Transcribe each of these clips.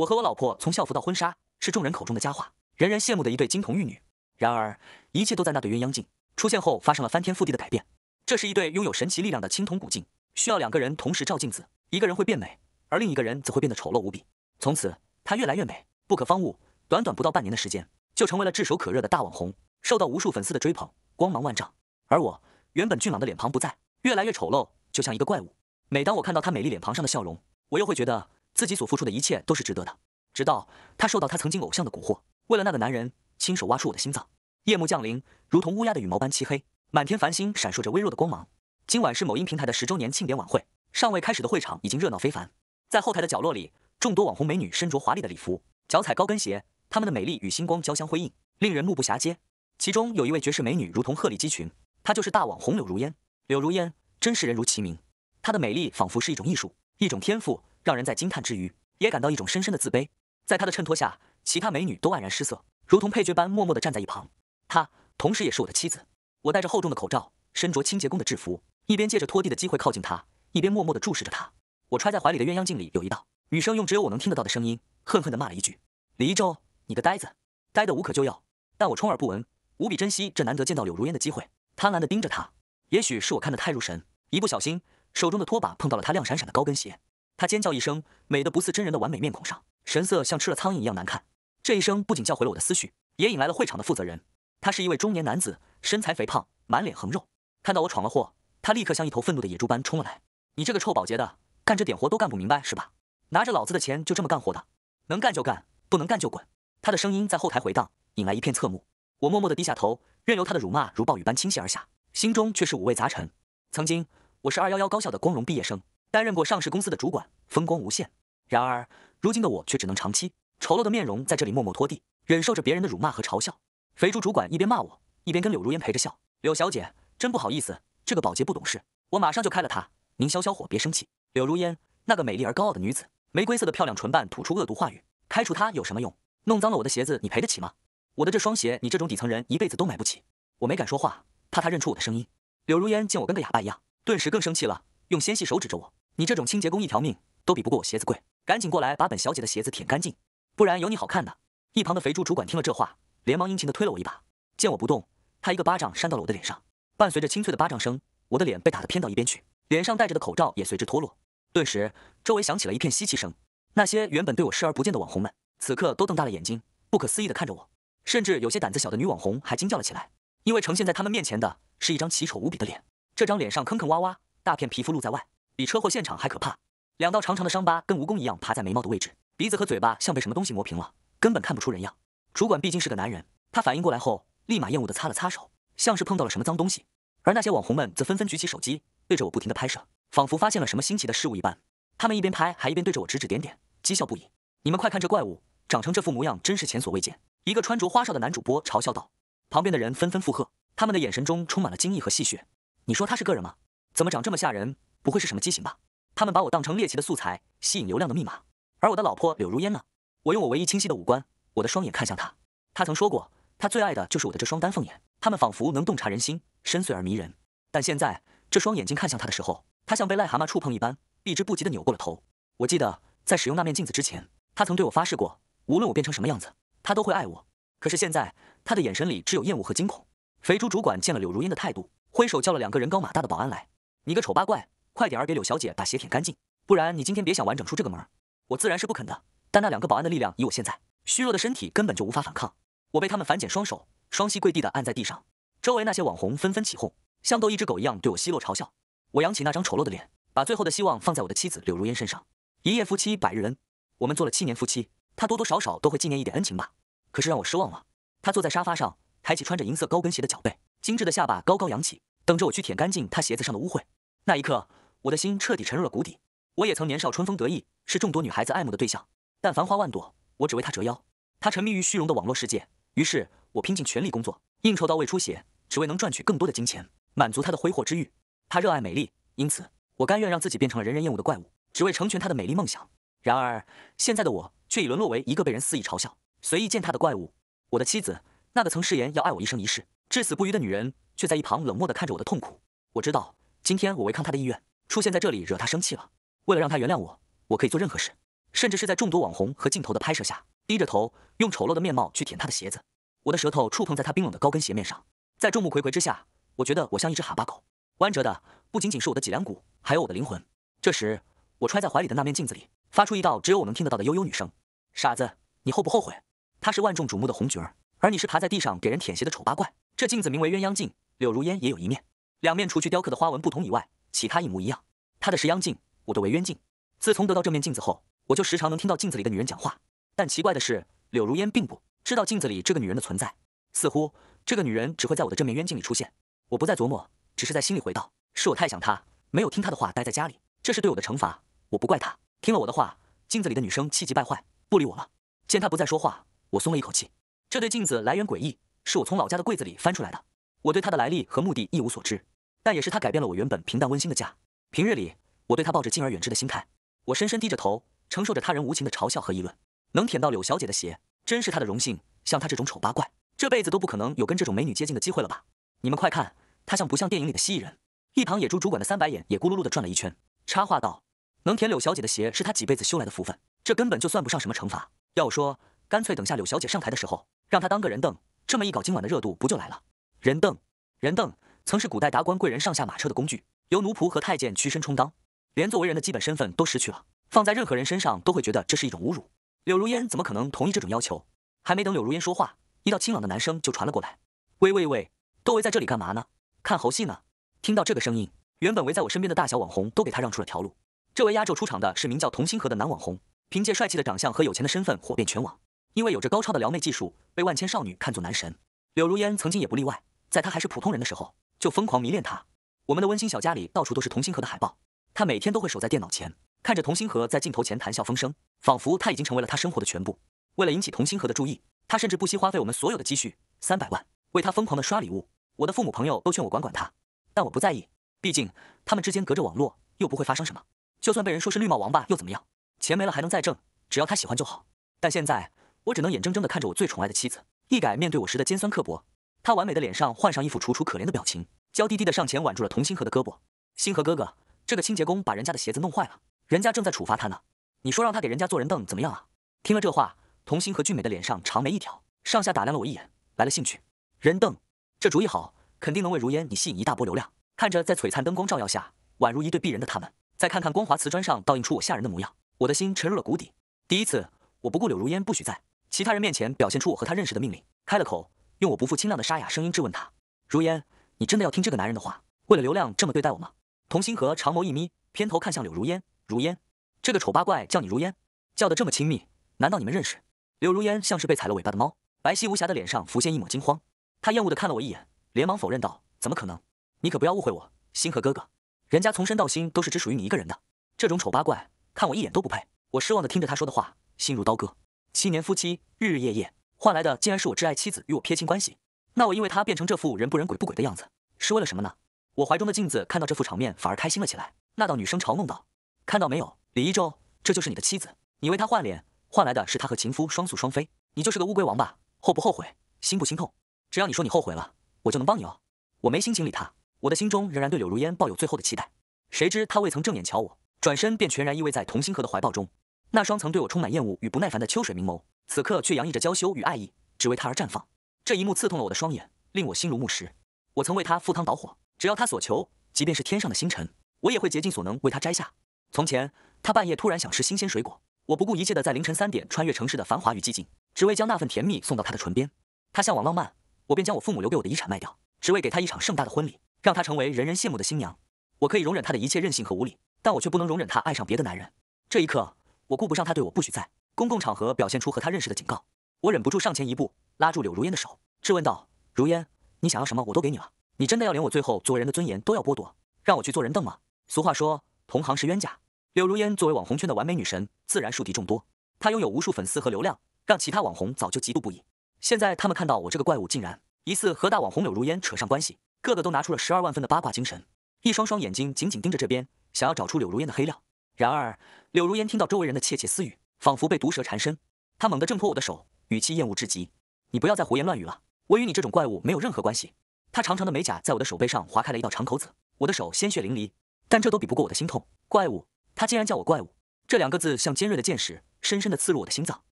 我和我老婆从校服到婚纱是众人口中的佳话，人人羡慕的一对金童玉女。然而，一切都在那对鸳鸯镜出现后发生了翻天覆地的改变。这是一对拥有神奇力量的青铜古镜，需要两个人同时照镜子，一个人会变美，而另一个人则会变得丑陋无比。从此，她越来越美，不可方物。短短不到半年的时间，就成为了炙手可热的大网红，受到无数粉丝的追捧，光芒万丈。而我原本俊朗的脸庞不在，越来越丑陋，就像一个怪物。每当我看到她美丽脸庞上的笑容，我又会觉得。自己所付出的一切都是值得的。直到他受到他曾经偶像的蛊惑，为了那个男人，亲手挖出我的心脏。夜幕降临，如同乌鸦的羽毛般漆黑，满天繁星闪烁着微弱的光芒。今晚是某音平台的十周年庆典晚会，尚未开始的会场已经热闹非凡。在后台的角落里，众多网红美女身着华丽的礼服，脚踩高跟鞋，她们的美丽与星光交相辉映，令人目不暇接。其中有一位绝世美女，如同鹤立鸡群，她就是大网红柳如烟。柳如烟真是人如其名，她的美丽仿佛是一种艺术，一种天赋。让人在惊叹之余，也感到一种深深的自卑。在他的衬托下，其他美女都黯然失色，如同配角般默默的站在一旁。她，同时也是我的妻子。我戴着厚重的口罩，身着清洁工的制服，一边借着拖地的机会靠近她，一边默默的注视着她。我揣在怀里的鸳鸯镜里有一道，女生用只有我能听得到的声音，恨恨的骂了一句：“李一舟，你个呆子，呆得无可救药。”但我充耳不闻，无比珍惜这难得见到柳如烟的机会，贪婪的盯着她。也许是我看得太入神，一不小心，手中的拖把碰到了她亮闪闪的高跟鞋。他尖叫一声，美的不似真人的完美面孔上，神色像吃了苍蝇一样难看。这一声不仅叫回了我的思绪，也引来了会场的负责人。他是一位中年男子，身材肥胖，满脸横肉。看到我闯了祸，他立刻像一头愤怒的野猪般冲了来：“你这个臭保洁的，干这点活都干不明白是吧？拿着老子的钱就这么干活的，能干就干，不能干就滚！”他的声音在后台回荡，引来一片侧目。我默默地低下头，任由他的辱骂如暴雨般倾泻而下，心中却是五味杂陈。曾经，我是二幺幺高校的光荣毕业生。担任过上市公司的主管，风光无限。然而，如今的我却只能长期丑陋的面容在这里默默拖地，忍受着别人的辱骂和嘲笑。肥猪主管一边骂我，一边跟柳如烟陪着笑：“柳小姐，真不好意思，这个保洁不懂事，我马上就开了他。您消消火，别生气。”柳如烟，那个美丽而高傲的女子，玫瑰色的漂亮唇瓣吐出恶毒话语：“开除她有什么用？弄脏了我的鞋子，你赔得起吗？我的这双鞋，你这种底层人一辈子都买不起。”我没敢说话，怕她认出我的声音。柳如烟见我跟个哑巴一样，顿时更生气了，用纤细手指着我。你这种清洁工一条命都比不过我鞋子贵，赶紧过来把本小姐的鞋子舔干净，不然有你好看的！一旁的肥猪主管听了这话，连忙殷勤的推了我一把。见我不动，他一个巴掌扇到了我的脸上，伴随着清脆的巴掌声，我的脸被打得偏到一边去，脸上戴着的口罩也随之脱落。顿时，周围响起了一片吸气声。那些原本对我视而不见的网红们，此刻都瞪大了眼睛，不可思议的看着我，甚至有些胆子小的女网红还惊叫了起来，因为呈现在他们面前的是一张奇丑无比的脸，这张脸上坑坑洼洼，大片皮肤露在外。比车祸现场还可怕，两道长长的伤疤跟蜈蚣一样爬在眉毛的位置，鼻子和嘴巴像被什么东西磨平了，根本看不出人样。主管毕竟是个男人，他反应过来后立马厌恶的擦了擦手，像是碰到了什么脏东西。而那些网红们则纷纷举起手机对着我不停的拍摄，仿佛发现了什么新奇的事物一般。他们一边拍，还一边对着我指指点点，讥笑不已。你们快看这怪物，长成这副模样真是前所未见。一个穿着花哨的男主播嘲笑道，旁边的人纷纷附和，他们的眼神中充满了惊异和戏谑。你说他是个人吗？怎么长这么吓人？不会是什么畸形吧？他们把我当成猎奇的素材，吸引流量的密码。而我的老婆柳如烟呢？我用我唯一清晰的五官，我的双眼看向她。她曾说过，她最爱的就是我的这双丹凤眼，他们仿佛能洞察人心，深邃而迷人。但现在这双眼睛看向她的时候，她像被癞蛤蟆触碰一般，避之不及的扭过了头。我记得在使用那面镜子之前，她曾对我发誓过，无论我变成什么样子，她都会爱我。可是现在，她的眼神里只有厌恶和惊恐。肥猪主管见了柳如烟的态度，挥手叫了两个人高马大的保安来。你个丑八怪！快点儿给柳小姐把鞋舔干净，不然你今天别想完整出这个门儿。我自然是不肯的，但那两个保安的力量，以我现在虚弱的身体根本就无法反抗。我被他们反剪双手，双膝跪地的按在地上，周围那些网红纷纷起哄，像逗一只狗一样对我奚落嘲笑。我扬起那张丑陋的脸，把最后的希望放在我的妻子柳如烟身上。一夜夫妻百日恩，我们做了七年夫妻，她多多少少都会纪念一点恩情吧。可是让我失望了，她坐在沙发上，抬起穿着银色高跟鞋的脚背，精致的下巴高高扬起，等着我去舔干净她鞋子上的污秽。那一刻。我的心彻底沉入了谷底。我也曾年少春风得意，是众多女孩子爱慕的对象。但繁花万朵，我只为她折腰。她沉迷于虚荣的网络世界，于是我拼尽全力工作，应酬到胃出血，只为能赚取更多的金钱，满足她的挥霍之欲。她热爱美丽，因此我甘愿让自己变成了人人厌恶的怪物，只为成全她的美丽梦想。然而，现在的我却已沦落为一个被人肆意嘲笑、随意践踏的怪物。我的妻子，那个曾誓言要爱我一生一世、至死不渝的女人，却在一旁冷漠地看着我的痛苦。我知道，今天我违抗她的意愿。出现在这里惹他生气了。为了让他原谅我，我可以做任何事，甚至是在众多网红和镜头的拍摄下，低着头用丑陋的面貌去舔他的鞋子。我的舌头触碰在他冰冷的高跟鞋面上，在众目睽睽之下，我觉得我像一只哈巴狗。弯折的不仅仅是我的脊梁骨，还有我的灵魂。这时，我揣在怀里的那面镜子里发出一道只有我能听得到的悠悠女声：“傻子，你后不后悔？”她是万众瞩目的红角儿，而你是爬在地上给人舔鞋的丑八怪。这镜子名为鸳鸯镜，柳如烟也有一面，两面除去雕刻的花纹不同以外。其他一模一样，他的是央镜，我的为渊镜。自从得到这面镜子后，我就时常能听到镜子里的女人讲话。但奇怪的是，柳如烟并不知道镜子里这个女人的存在，似乎这个女人只会在我的这面冤镜里出现。我不再琢磨，只是在心里回道：“是我太想她，没有听她的话，待在家里，这是对我的惩罚。我不怪她。”听了我的话，镜子里的女生气急败坏，不理我了。见她不再说话，我松了一口气。这对镜子来源诡异，是我从老家的柜子里翻出来的。我对它的来历和目的一无所知。但也是他改变了我原本平淡温馨的家。平日里，我对他抱着敬而远之的心态。我深深低着头，承受着他人无情的嘲笑和议论。能舔到柳小姐的鞋，真是他的荣幸。像他这种丑八怪，这辈子都不可能有跟这种美女接近的机会了吧？你们快看，他像不像电影里的蜥蜴人？一旁野猪主管的三白眼也咕噜噜地转了一圈，插话道：“能舔柳小姐的鞋，是他几辈子修来的福分。这根本就算不上什么惩罚。要我说，干脆等下柳小姐上台的时候，让她当个人凳。这么一搞，今晚的热度不就来了？人凳，人凳。”曾是古代达官贵人上下马车的工具，由奴仆和太监屈身充当，连作为人的基本身份都失去了。放在任何人身上，都会觉得这是一种侮辱。柳如烟怎么可能同意这种要求？还没等柳如烟说话，一道清朗的男声就传了过来：“喂喂喂，都围在这里干嘛呢？看猴戏呢？”听到这个声音，原本围在我身边的大小网红都给他让出了条路。这位压轴出场的是名叫童星河的男网红，凭借帅气的长相和有钱的身份火遍全网，因为有着高超的撩妹技术，被万千少女看作男神。柳如烟曾经也不例外，在她还是普通人的时候。就疯狂迷恋他，我们的温馨小家里到处都是童星河的海报，他每天都会守在电脑前，看着童星河在镜头前谈笑风生，仿佛他已经成为了他生活的全部。为了引起童星河的注意，他甚至不惜花费我们所有的积蓄三百万，为他疯狂的刷礼物。我的父母朋友都劝我管管他，但我不在意，毕竟他们之间隔着网络，又不会发生什么。就算被人说是绿帽王八又怎么样？钱没了还能再挣，只要他喜欢就好。但现在我只能眼睁睁的看着我最宠爱的妻子一改面对我时的尖酸刻薄。他完美的脸上换上一副楚楚可怜的表情，娇滴滴的上前挽住了童心河的胳膊。星河哥哥，这个清洁工把人家的鞋子弄坏了，人家正在处罚他呢。你说让他给人家做人凳怎么样啊？听了这话，童心河俊美的脸上长眉一挑，上下打量了我一眼，来了兴趣。人凳，这主意好，肯定能为如烟你吸引一大波流量。看着在璀璨灯光照耀下宛如一对璧人的他们，再看看光滑瓷砖上倒映出我吓人的模样，我的心沉入了谷底。第一次，我不顾柳如烟不许在其他人面前表现出我和他认识的命令，开了口。用我不负清亮的沙哑声音质问他：“如烟，你真的要听这个男人的话？为了流量这么对待我吗？”童星河长眸一眯，偏头看向柳如烟：“如烟，这个丑八怪叫你如烟，叫的这么亲密，难道你们认识？”柳如烟像是被踩了尾巴的猫，白皙无瑕的脸上浮现一抹惊慌，他厌恶的看了我一眼，连忙否认道：“怎么可能？你可不要误会我，星河哥哥，人家从身到心都是只属于你一个人的。这种丑八怪，看我一眼都不配。”我失望的听着他说的话，心如刀割。七年夫妻，日日夜夜。换来的竟然是我挚爱妻子与我撇清关系，那我因为他变成这副人不人鬼不鬼的样子，是为了什么呢？我怀中的镜子看到这副场面反而开心了起来。那道女生嘲弄道：“看到没有，李一舟，这就是你的妻子，你为她换脸，换来的是她和情夫双宿双飞，你就是个乌龟王八，后不后悔，心不心痛？只要你说你后悔了，我就能帮你哦。”我没心情理他，我的心中仍然对柳如烟抱有最后的期待。谁知她未曾正眼瞧我，转身便全然依偎在童心河的怀抱中。那双曾对我充满厌恶与不耐烦的秋水明眸，此刻却洋溢着娇羞与爱意，只为他而绽放。这一幕刺痛了我的双眼，令我心如木石。我曾为他赴汤蹈火，只要他所求，即便是天上的星辰，我也会竭尽所能为他摘下。从前，他半夜突然想吃新鲜水果，我不顾一切的在凌晨三点穿越城市的繁华与寂静，只为将那份甜蜜送到他的唇边。他向往浪漫，我便将我父母留给我的遗产卖掉，只为给他一场盛大的婚礼，让他成为人人羡慕的新娘。我可以容忍他的一切任性和无理，但我却不能容忍他爱上别的男人。这一刻。我顾不上他对我不许在公共场合表现出和他认识的警告，我忍不住上前一步，拉住柳如烟的手，质问道：“如烟，你想要什么我都给你了，你真的要连我最后做人的尊严都要剥夺，让我去做人凳吗？”俗话说，同行是冤家。柳如烟作为网红圈的完美女神，自然树敌众多。她拥有无数粉丝和流量，让其他网红早就嫉妒不已。现在他们看到我这个怪物竟然疑似和大网红柳如烟扯上关系，个个都拿出了十二万分的八卦精神，一双双眼睛紧紧盯着这边，想要找出柳如烟的黑料。然而，柳如烟听到周围人的窃窃私语，仿佛被毒蛇缠身。她猛地挣脱我的手，语气厌恶至极：“你不要再胡言乱语了，我与你这种怪物没有任何关系。”她长长的美甲在我的手背上划开了一道长口子，我的手鲜血淋漓，但这都比不过我的心痛。怪物，他竟然叫我怪物！这两个字像尖锐的剑矢，深深的刺入我的心脏。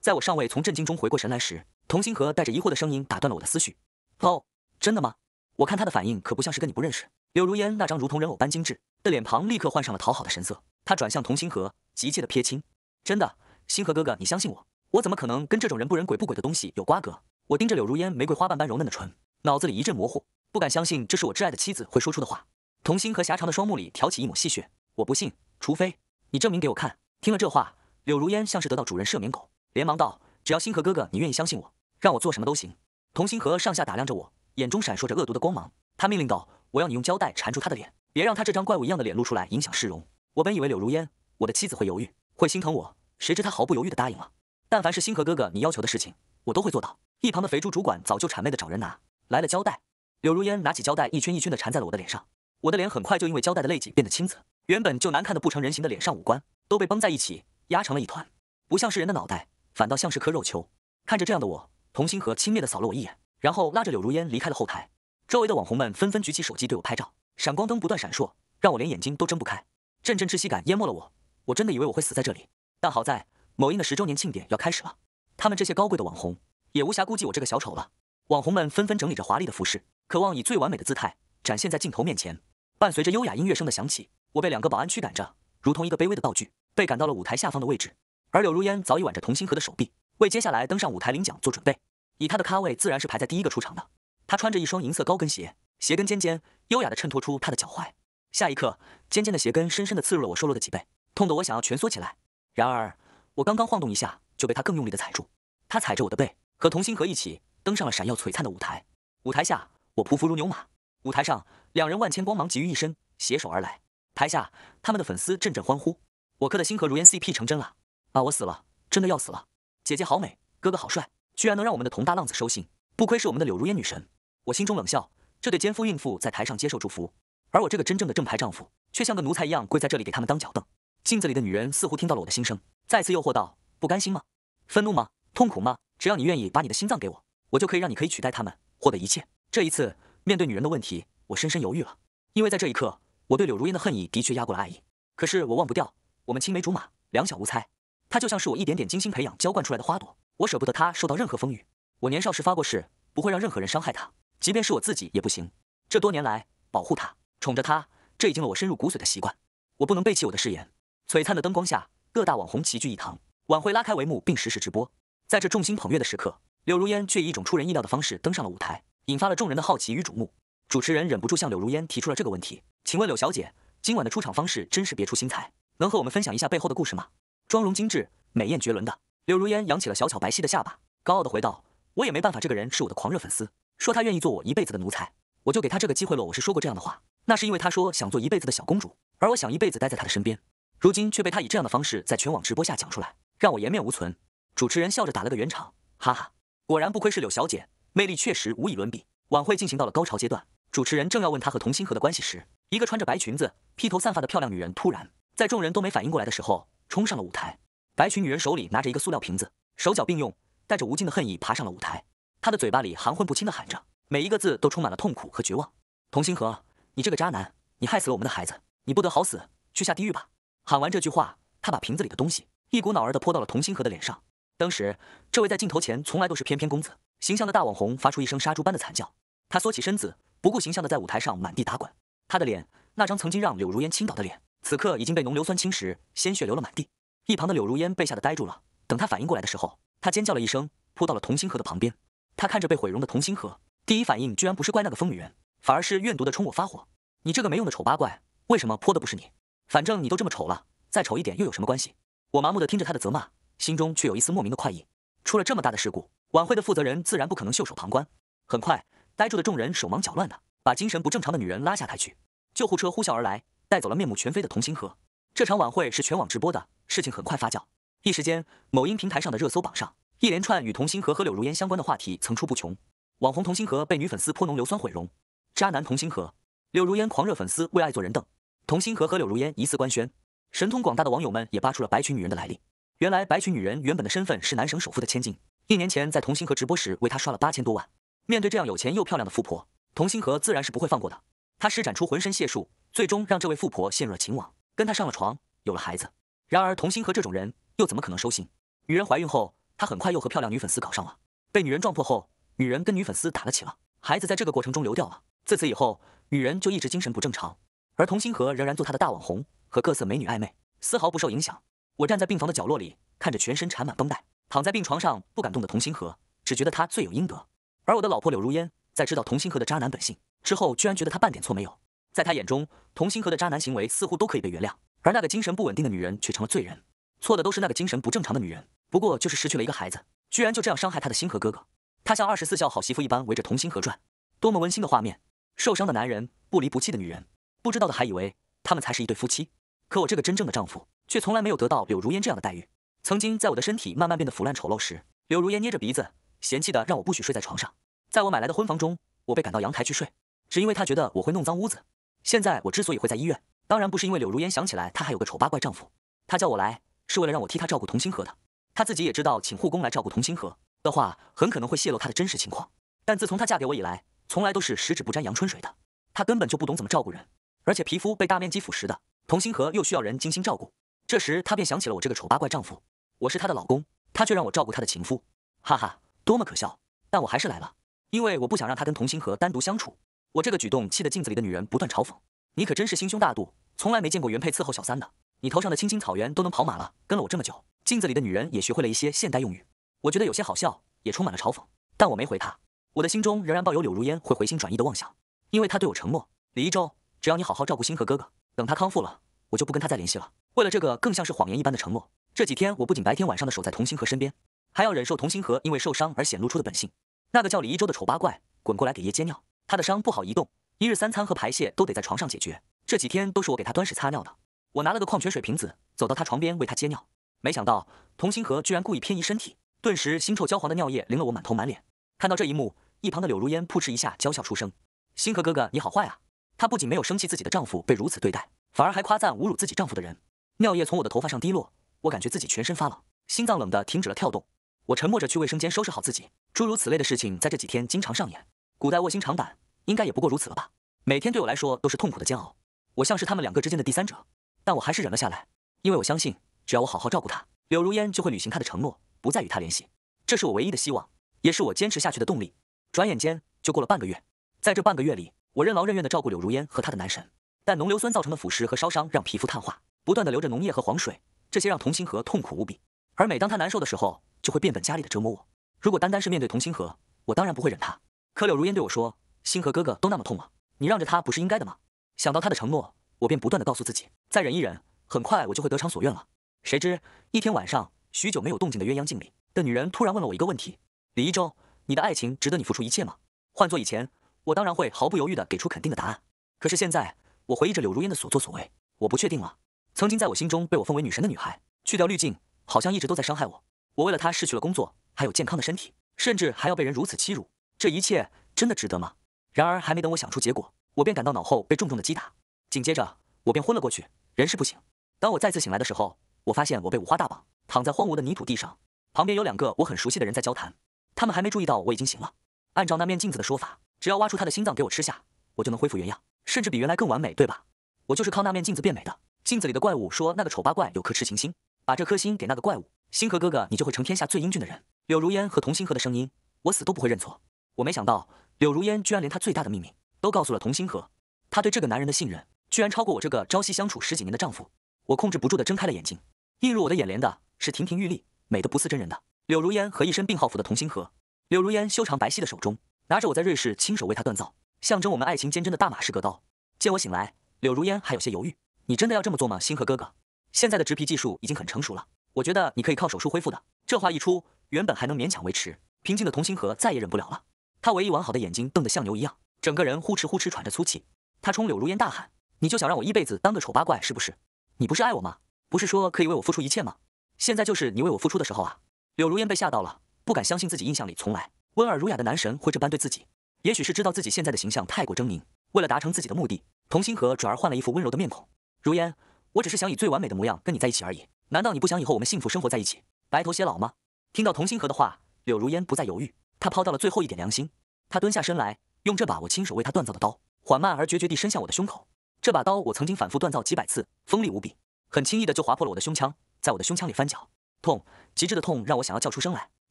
在我尚未从震惊中回过神来时，童心河带着疑惑的声音打断了我的思绪：“哦，真的吗？我看他的反应可不像是跟你不认识。”柳如烟那张如同人偶般精致的脸庞立刻换上了讨好的神色。他转向童星河，急切地撇清：“真的，星河哥哥，你相信我，我怎么可能跟这种人不人鬼不鬼的东西有瓜葛？”我盯着柳如烟玫瑰花瓣般柔嫩的唇，脑子里一阵模糊，不敢相信这是我挚爱的妻子会说出的话。童星河狭长的双目里挑起一抹戏谑：“我不信，除非你证明给我看。”听了这话，柳如烟像是得到主人赦免狗，连忙道：“只要星河哥哥你愿意相信我，让我做什么都行。”童星河上下打量着我，眼中闪烁着恶毒的光芒。他命令道：“我要你用胶带缠住他的脸，别让他这张怪物一样的脸露出来，影响市容。”我本以为柳如烟，我的妻子会犹豫，会心疼我，谁知她毫不犹豫地答应了。但凡是星河哥哥你要求的事情，我都会做到。一旁的肥猪主管早就谄媚地找人拿来了胶带。柳如烟拿起胶带，一圈一圈地缠在了我的脸上。我的脸很快就因为胶带的勒紧变得青紫，原本就难看的不成人形的脸上五官都被绷在一起，压成了一团，不像是人的脑袋，反倒像是颗肉球。看着这样的我，童星河轻蔑地扫了我一眼，然后拉着柳如烟离开了后台。周围的网红们纷纷举起手机对我拍照，闪光灯不断闪烁，让我连眼睛都睁不开。阵阵窒息感淹没了我，我真的以为我会死在这里。但好在某音的十周年庆典要开始了，他们这些高贵的网红也无暇顾及我这个小丑了。网红们纷纷整理着华丽的服饰，渴望以最完美的姿态展现在镜头面前。伴随着优雅音乐声的响起，我被两个保安驱赶着，如同一个卑微的道具，被赶到了舞台下方的位置。而柳如烟早已挽着童星河的手臂，为接下来登上舞台领奖做准备。以她的咖位，自然是排在第一个出场的。她穿着一双银色高跟鞋，鞋跟尖尖，优雅地衬托出她的脚踝。下一刻，尖尖的鞋跟深深地刺入了我瘦弱的脊背，痛得我想要蜷缩起来。然而，我刚刚晃动一下，就被他更用力的踩住。他踩着我的背，和童星河一起登上了闪耀璀璨的舞台。舞台下，我匍匐如牛马；舞台上，两人万千光芒集于一身，携手而来。台下，他们的粉丝阵阵欢呼。我磕的星河如烟 CP 成真了啊！我死了，真的要死了。姐姐好美，哥哥好帅，居然能让我们的佟大浪子收信，不愧是我们的柳如烟女神。我心中冷笑，这对奸夫孕妇在台上接受祝福。而我这个真正的正牌丈夫，却像个奴才一样跪在这里给他们当脚凳。镜子里的女人似乎听到了我的心声，再次诱惑道：“不甘心吗？愤怒吗？痛苦吗？只要你愿意把你的心脏给我，我就可以让你可以取代他们，获得一切。”这一次面对女人的问题，我深深犹豫了，因为在这一刻，我对柳如烟的恨意的确压过了爱意。可是我忘不掉，我们青梅竹马，两小无猜，她就像是我一点点精心培养、浇灌出来的花朵，我舍不得她受到任何风雨。我年少时发过誓，不会让任何人伤害她，即便是我自己也不行。这多年来保护她。宠着她，这已经了我深入骨髓的习惯。我不能背弃我的誓言。璀璨的灯光下，各大网红齐聚一堂，晚会拉开帷幕并实时直播。在这众星捧月的时刻，柳如烟却以一种出人意料的方式登上了舞台，引发了众人的好奇与瞩目。主持人忍不住向柳如烟提出了这个问题：“请问柳小姐，今晚的出场方式真是别出心裁，能和我们分享一下背后的故事吗？”妆容精致、美艳绝伦的柳如烟扬起了小巧白皙的下巴，高傲的回道：“我也没办法，这个人是我的狂热粉丝，说他愿意做我一辈子的奴才。”我就给她这个机会了。我是说过这样的话，那是因为她说想做一辈子的小公主，而我想一辈子待在她的身边。如今却被她以这样的方式在全网直播下讲出来，让我颜面无存。主持人笑着打了个圆场，哈哈，果然不愧是柳小姐，魅力确实无以伦比。晚会进行到了高潮阶段，主持人正要问她和童心禾的关系时，一个穿着白裙子、披头散发的漂亮女人突然在众人都没反应过来的时候冲上了舞台。白裙女人手里拿着一个塑料瓶子，手脚并用，带着无尽的恨意爬上了舞台。她的嘴巴里含混不清的喊着。每一个字都充满了痛苦和绝望。童星河，你这个渣男，你害死了我们的孩子，你不得好死，去下地狱吧！喊完这句话，他把瓶子里的东西一股脑儿的泼到了童星河的脸上。当时，这位在镜头前从来都是翩翩公子形象的大网红，发出一声杀猪般的惨叫。他缩起身子，不顾形象的在舞台上满地打滚。他的脸，那张曾经让柳如烟倾倒的脸，此刻已经被浓硫酸侵蚀，鲜血流了满地。一旁的柳如烟被吓得呆住了。等他反应过来的时候，他尖叫了一声，扑到了童星河的旁边。他看着被毁容的童星河。第一反应居然不是怪那个疯女人，反而是怨毒的冲我发火。你这个没用的丑八怪，为什么泼的不是你？反正你都这么丑了，再丑一点又有什么关系？我麻木的听着他的责骂，心中却有一丝莫名的快意。出了这么大的事故，晚会的负责人自然不可能袖手旁观。很快，呆住的众人手忙脚乱的把精神不正常的女人拉下台去。救护车呼啸而来，带走了面目全非的童心河。这场晚会是全网直播的，事情很快发酵，一时间，某音平台上的热搜榜上一连串与童心河和柳如烟相关的话题层出不穷。网红童星河被女粉丝泼浓硫酸毁容，渣男童星河，柳如烟狂热粉丝为爱坐人凳。童星河和柳如烟疑似官宣，神通广大的网友们也扒出了白裙女人的来历。原来白裙女人原本的身份是南省首富的千金，一年前在童星河直播时为他刷了八千多万。面对这样有钱又漂亮的富婆，童星河自然是不会放过的，他施展出浑身解数，最终让这位富婆陷入了情网，跟他上了床，有了孩子。然而童星河这种人又怎么可能收心？女人怀孕后，他很快又和漂亮女粉丝搞上了，被女人撞破后。女人跟女粉丝打了起了，孩子在这个过程中流掉了。自此以后，女人就一直精神不正常，而童心河仍然做他的大网红，和各色美女暧昧，丝毫不受影响。我站在病房的角落里，看着全身缠满绷带、躺在病床上不敢动的童心河，只觉得他罪有应得。而我的老婆柳如烟，在知道童心河的渣男本性之后，居然觉得他半点错没有。在他眼中，童心河的渣男行为似乎都可以被原谅，而那个精神不稳定的女人却成了罪人。错的都是那个精神不正常的女人，不过就是失去了一个孩子，居然就这样伤害他的心河哥哥。她像二十四孝好媳妇一般围着童心河转，多么温馨的画面！受伤的男人不离不弃的女人，不知道的还以为他们才是一对夫妻。可我这个真正的丈夫，却从来没有得到柳如烟这样的待遇。曾经在我的身体慢慢变得腐烂丑陋时，柳如烟捏着鼻子嫌弃的让我不许睡在床上。在我买来的婚房中，我被赶到阳台去睡，只因为她觉得我会弄脏屋子。现在我之所以会在医院，当然不是因为柳如烟想起来她还有个丑八怪丈夫。她叫我来是为了让我替她照顾童心河的，她自己也知道请护工来照顾童心河。的话，很可能会泄露她的真实情况。但自从她嫁给我以来，从来都是十指不沾阳春水的。她根本就不懂怎么照顾人，而且皮肤被大面积腐蚀的童心荷又需要人精心照顾。这时，她便想起了我这个丑八怪丈夫。我是她的老公，她却让我照顾她的情夫。哈哈，多么可笑！但我还是来了，因为我不想让她跟童心荷单独相处。我这个举动气得镜子里的女人不断嘲讽：“你可真是心胸大度，从来没见过原配伺候小三的。你头上的青青草原都能跑马了，跟了我这么久，镜子里的女人也学会了一些现代用语。”我觉得有些好笑，也充满了嘲讽，但我没回他。我的心中仍然抱有柳如烟会回心转意的妄想，因为他对我承诺，李一舟，只要你好好照顾星河哥哥，等他康复了，我就不跟他再联系了。为了这个更像是谎言一般的承诺，这几天我不仅白天晚上的守在童星河身边，还要忍受童星河因为受伤而显露出的本性。那个叫李一舟的丑八怪，滚过来给爷接尿。他的伤不好移动，一日三餐和排泄都得在床上解决。这几天都是我给他端屎擦尿的。我拿了个矿泉水瓶子，走到他床边为他接尿。没想到童星河居然故意偏移身体。顿时腥臭焦黄的尿液淋了我满头满脸。看到这一幕，一旁的柳如烟扑哧一下娇笑出声：“星河哥哥你好坏啊！”她不仅没有生气自己的丈夫被如此对待，反而还夸赞侮辱自己丈夫的人。尿液从我的头发上滴落，我感觉自己全身发冷，心脏冷的停止了跳动。我沉默着去卫生间收拾好自己。诸如此类的事情在这几天经常上演。古代卧薪尝胆，应该也不过如此了吧？每天对我来说都是痛苦的煎熬。我像是他们两个之间的第三者，但我还是忍了下来，因为我相信只要我好好照顾他，柳如烟就会履行她的承诺。不再与他联系，这是我唯一的希望，也是我坚持下去的动力。转眼间就过了半个月，在这半个月里，我任劳任怨的照顾柳如烟和她的男神，但浓硫酸造成的腐蚀和烧伤让皮肤碳化，不断的流着脓液和黄水，这些让童心河痛苦无比。而每当他难受的时候，就会变本加厉的折磨我。如果单单是面对童心河，我当然不会忍他。可柳如烟对我说：“星河哥哥都那么痛了，你让着他不是应该的吗？”想到他的承诺，我便不断的告诉自己，再忍一忍，很快我就会得偿所愿了。谁知一天晚上。许久没有动静的鸳鸯镜里的女人突然问了我一个问题：“李一舟，你的爱情值得你付出一切吗？”换做以前，我当然会毫不犹豫地给出肯定的答案。可是现在，我回忆着柳如烟的所作所为，我不确定了。曾经在我心中被我奉为女神的女孩，去掉滤镜，好像一直都在伤害我。我为了她失去了工作，还有健康的身体，甚至还要被人如此欺辱。这一切真的值得吗？然而还没等我想出结果，我便感到脑后被重重的击打，紧接着我便昏了过去，人事不省。当我再次醒来的时候，我发现我被五花大绑。躺在荒芜的泥土地上，旁边有两个我很熟悉的人在交谈，他们还没注意到我已经醒了。按照那面镜子的说法，只要挖出他的心脏给我吃下，我就能恢复原样，甚至比原来更完美，对吧？我就是靠那面镜子变美的。镜子里的怪物说，那个丑八怪有颗痴情心，把这颗心给那个怪物，星河哥哥，你就会成天下最英俊的人。柳如烟和童星河的声音，我死都不会认错。我没想到柳如烟居然连她最大的秘密都告诉了童星河，她对这个男人的信任居然超过我这个朝夕相处十几年的丈夫。我控制不住的睁开了眼睛，映入我的眼帘的。是亭亭玉立、美的不似真人的柳如烟和一身病号服的童星河。柳如烟修长白皙的手中拿着我在瑞士亲手为她锻造、象征我们爱情坚贞的大马士革刀。见我醒来，柳如烟还有些犹豫：“你真的要这么做吗，星河哥哥？现在的植皮技术已经很成熟了，我觉得你可以靠手术恢复的。”这话一出，原本还能勉强维持平静的童星河再也忍不了了。他唯一完好的眼睛瞪得像牛一样，整个人呼哧呼哧喘着粗气。他冲柳如烟大喊：“你就想让我一辈子当个丑八怪是不是？你不是爱我吗？不是说可以为我付出一切吗？”现在就是你为我付出的时候啊！柳如烟被吓到了，不敢相信自己印象里从来温尔儒雅的男神会这般对自己。也许是知道自己现在的形象太过狰狞，为了达成自己的目的，童星河转而换了一副温柔的面孔。如烟，我只是想以最完美的模样跟你在一起而已。难道你不想以后我们幸福生活在一起，白头偕老吗？听到童星河的话，柳如烟不再犹豫，她抛掉了最后一点良心。她蹲下身来，用这把我亲手为她锻造的刀，缓慢而决绝地伸向我的胸口。这把刀我曾经反复锻造几百次，锋利无比，很轻易地就划破了我的胸腔。在我的胸腔里翻搅，痛，极致的痛让我想要叫出声来，